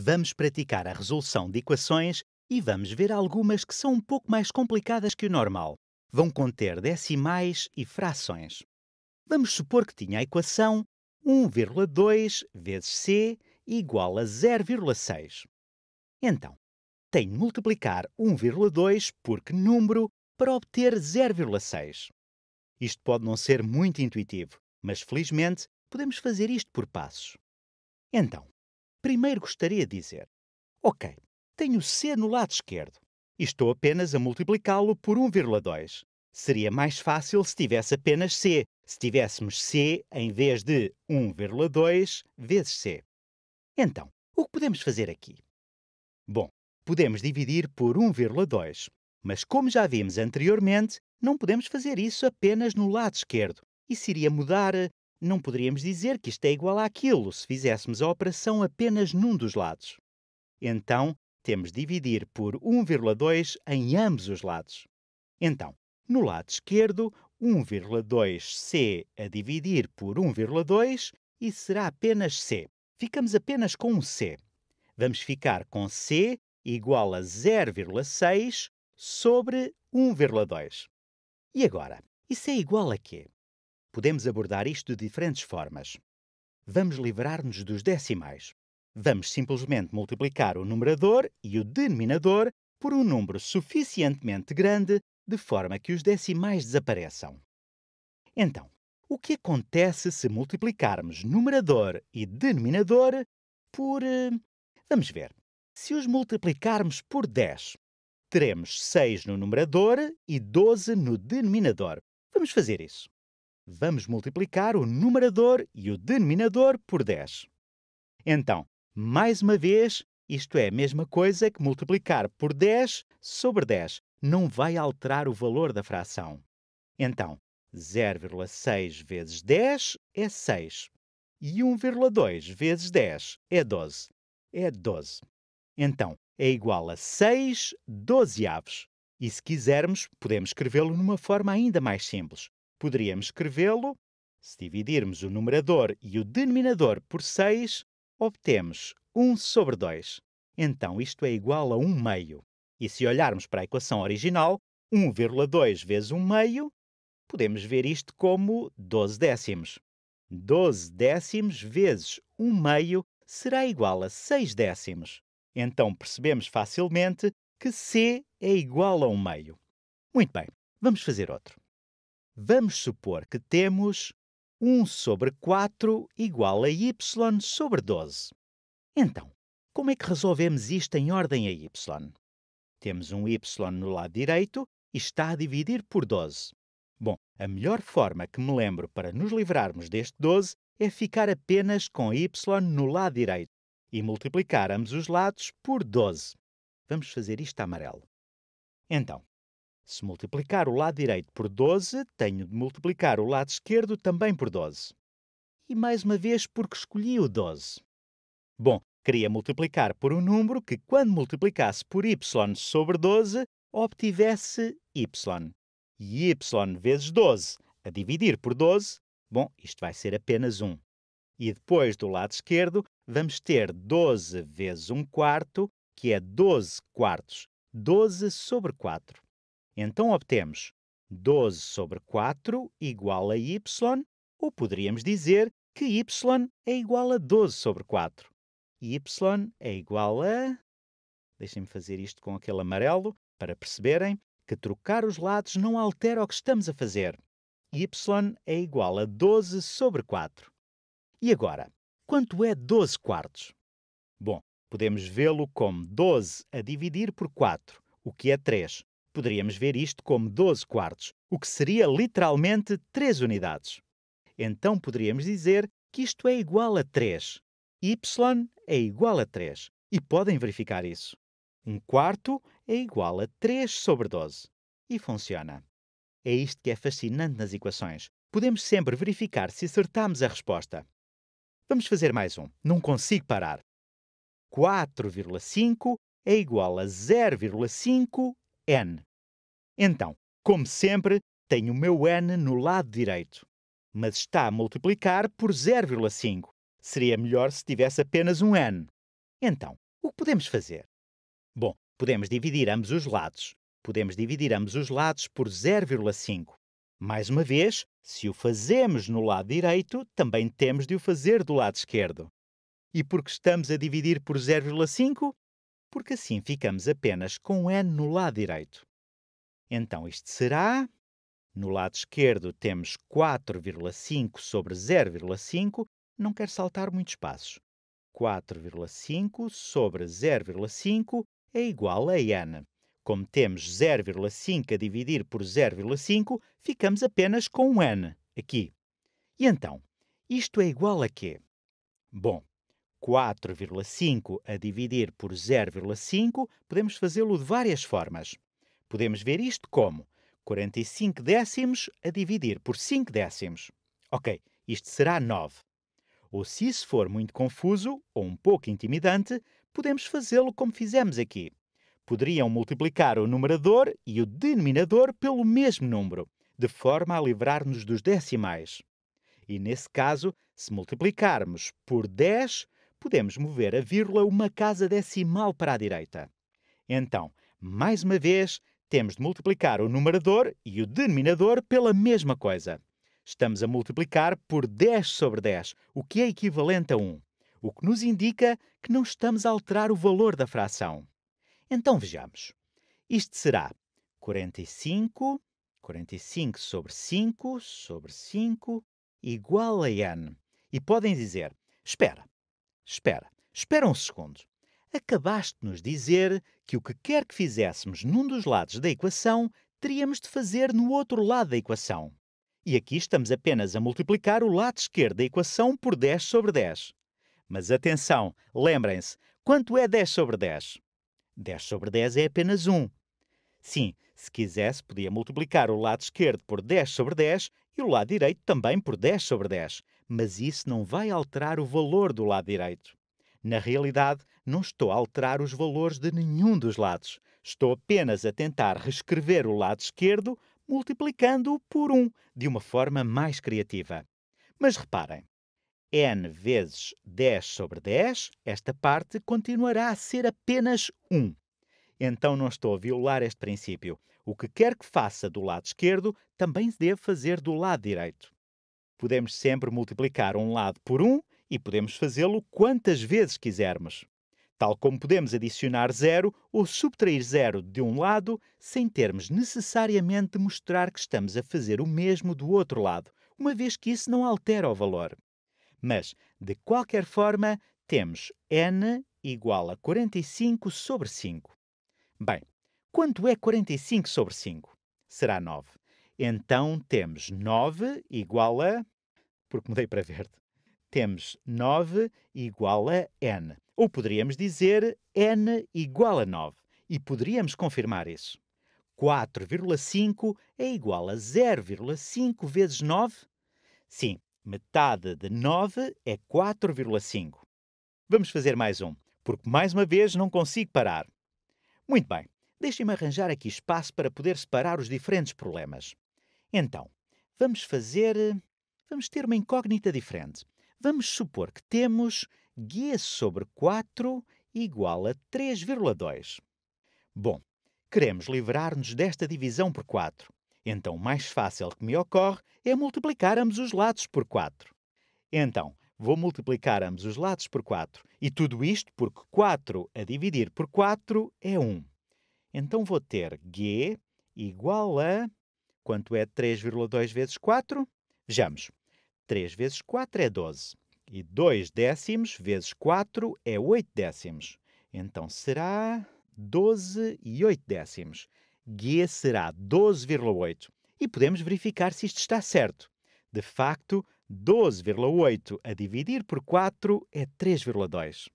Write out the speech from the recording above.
Vamos praticar a resolução de equações e vamos ver algumas que são um pouco mais complicadas que o normal. Vão conter decimais e frações. Vamos supor que tinha a equação 1,2 vezes c igual a 0,6. Então, tenho de multiplicar 1,2 por que número para obter 0,6. Isto pode não ser muito intuitivo, mas felizmente podemos fazer isto por passos. Então, Primeiro gostaria de dizer: Ok, tenho C no lado esquerdo e estou apenas a multiplicá-lo por 1,2. Seria mais fácil se tivesse apenas C, se tivéssemos C em vez de 1,2 vezes C. Então, o que podemos fazer aqui? Bom, podemos dividir por 1,2, mas como já vimos anteriormente, não podemos fazer isso apenas no lado esquerdo. Isso iria mudar eh, não poderíamos dizer que isto é igual àquilo se fizéssemos a operação apenas num dos lados. Então, temos de dividir por 1,2 em ambos os lados. Então, no lado esquerdo, 1,2c a dividir por 1,2 e será apenas c. Ficamos apenas com um c. Vamos ficar com c igual a 0,6 sobre 1,2. E agora, isso é igual a quê? Podemos abordar isto de diferentes formas. Vamos livrar-nos dos decimais. Vamos simplesmente multiplicar o numerador e o denominador por um número suficientemente grande de forma que os decimais desapareçam. Então, o que acontece se multiplicarmos numerador e denominador por. Eh, vamos ver. Se os multiplicarmos por 10, teremos 6 no numerador e 12 no denominador. Vamos fazer isso vamos multiplicar o numerador e o denominador por 10. Então, mais uma vez, isto é a mesma coisa que multiplicar por 10 sobre 10. Não vai alterar o valor da fração. Então, 0,6 vezes 10 é 6. E 1,2 vezes 10 é 12. É 12. Então, é igual a 6 dozeavos. E se quisermos, podemos escrevê-lo numa forma ainda mais simples. Poderíamos escrevê-lo. Se dividirmos o numerador e o denominador por 6, obtemos 1 sobre 2. Então isto é igual a 1 meio. E se olharmos para a equação original, 1,2 vezes 1 meio, podemos ver isto como 12 décimos. 12 décimos vezes 1 meio será igual a 6 décimos. Então percebemos facilmente que C é igual a 1 meio. Muito bem, vamos fazer outro vamos supor que temos 1 sobre 4 igual a y sobre 12. Então, como é que resolvemos isto em ordem a y? Temos um y no lado direito e está a dividir por 12. Bom, a melhor forma que me lembro para nos livrarmos deste 12 é ficar apenas com y no lado direito e multiplicar ambos os lados por 12. Vamos fazer isto amarelo. Então, se multiplicar o lado direito por 12, tenho de multiplicar o lado esquerdo também por 12. E mais uma vez porque escolhi o 12. Bom, queria multiplicar por um número que, quando multiplicasse por y sobre 12, obtivesse y. E y vezes 12, a dividir por 12, bom, isto vai ser apenas 1. E depois, do lado esquerdo, vamos ter 12 vezes 1 quarto, que é 12 quartos, 12 sobre 4. Então obtemos 12 sobre 4 igual a y, ou poderíamos dizer que y é igual a 12 sobre 4. y é igual a. Deixem-me fazer isto com aquele amarelo para perceberem que trocar os lados não altera o que estamos a fazer. y é igual a 12 sobre 4. E agora, quanto é 12 quartos? Bom, podemos vê-lo como 12 a dividir por 4, o que é 3 poderíamos ver isto como 12 quartos, o que seria literalmente 3 unidades. Então poderíamos dizer que isto é igual a 3. Y é igual a 3. E podem verificar isso. Um quarto é igual a 3 sobre 12. E funciona. É isto que é fascinante nas equações. Podemos sempre verificar se acertamos a resposta. Vamos fazer mais um. Não consigo parar. 4,5 é igual a 0,5n. Então, como sempre, tenho o meu n no lado direito, mas está a multiplicar por 0,5. Seria melhor se tivesse apenas um n. Então, o que podemos fazer? Bom, podemos dividir ambos os lados. Podemos dividir ambos os lados por 0,5. Mais uma vez, se o fazemos no lado direito, também temos de o fazer do lado esquerdo. E por que estamos a dividir por 0,5? Porque assim ficamos apenas com n no lado direito. Então, isto será. No lado esquerdo temos 4,5 sobre 0,5. Não quero saltar muitos passos. 4,5 sobre 0,5 é igual a n. Como temos 0,5 a dividir por 0,5, ficamos apenas com um n aqui. E então, isto é igual a quê? Bom, 4,5 a dividir por 0,5 podemos fazê-lo de várias formas. Podemos ver isto como 45 décimos a dividir por 5 décimos. Ok, isto será 9. Ou se isso for muito confuso ou um pouco intimidante, podemos fazê-lo como fizemos aqui. Poderiam multiplicar o numerador e o denominador pelo mesmo número, de forma a livrar-nos dos decimais. E nesse caso, se multiplicarmos por 10, podemos mover a vírgula uma casa decimal para a direita. Então, mais uma vez, temos de multiplicar o numerador e o denominador pela mesma coisa. Estamos a multiplicar por 10 sobre 10, o que é equivalente a 1, o que nos indica que não estamos a alterar o valor da fração. Então vejamos. Isto será 45, 45 sobre 5 sobre 5 igual a n. E podem dizer, espera, espera, espera um segundo acabaste nos dizer que o que quer que fizéssemos num dos lados da equação, teríamos de fazer no outro lado da equação. E aqui estamos apenas a multiplicar o lado esquerdo da equação por 10 sobre 10. Mas atenção, lembrem-se, quanto é 10 sobre 10? 10 sobre 10 é apenas 1. Sim, se quisesse, podia multiplicar o lado esquerdo por 10 sobre 10 e o lado direito também por 10 sobre 10, mas isso não vai alterar o valor do lado direito. Na realidade, não estou a alterar os valores de nenhum dos lados. Estou apenas a tentar reescrever o lado esquerdo, multiplicando-o por 1 um, de uma forma mais criativa. Mas reparem, n vezes 10 sobre 10, esta parte continuará a ser apenas 1. Então não estou a violar este princípio. O que quer que faça do lado esquerdo também se deve fazer do lado direito. Podemos sempre multiplicar um lado por 1 um e podemos fazê-lo quantas vezes quisermos. Tal como podemos adicionar zero ou subtrair zero de um lado sem termos necessariamente de mostrar que estamos a fazer o mesmo do outro lado, uma vez que isso não altera o valor. Mas, de qualquer forma, temos n igual a 45 sobre 5. Bem, quanto é 45 sobre 5? Será 9. Então temos 9 igual a. Porque mudei para verde temos 9 igual a n. Ou poderíamos dizer n igual a 9. E poderíamos confirmar isso. 4,5 é igual a 0,5 vezes 9? Sim, metade de 9 é 4,5. Vamos fazer mais um, porque mais uma vez não consigo parar. Muito bem, deixem-me arranjar aqui espaço para poder separar os diferentes problemas. Então, vamos fazer. Vamos ter uma incógnita diferente. Vamos supor que temos g sobre 4 igual a 3,2. Bom, queremos livrar-nos desta divisão por 4. Então, o mais fácil que me ocorre é multiplicar ambos os lados por 4. Então, vou multiplicar ambos os lados por 4. E tudo isto porque 4 a dividir por 4 é 1. Então, vou ter g igual a... Quanto é 3,2 vezes 4? Vejamos. 3 vezes 4 é 12. E 2 décimos vezes 4 é 8 décimos. Então será 12 e 8 décimos. G será 12,8. E podemos verificar se isto está certo. De facto, 12,8 a dividir por 4 é 3,2.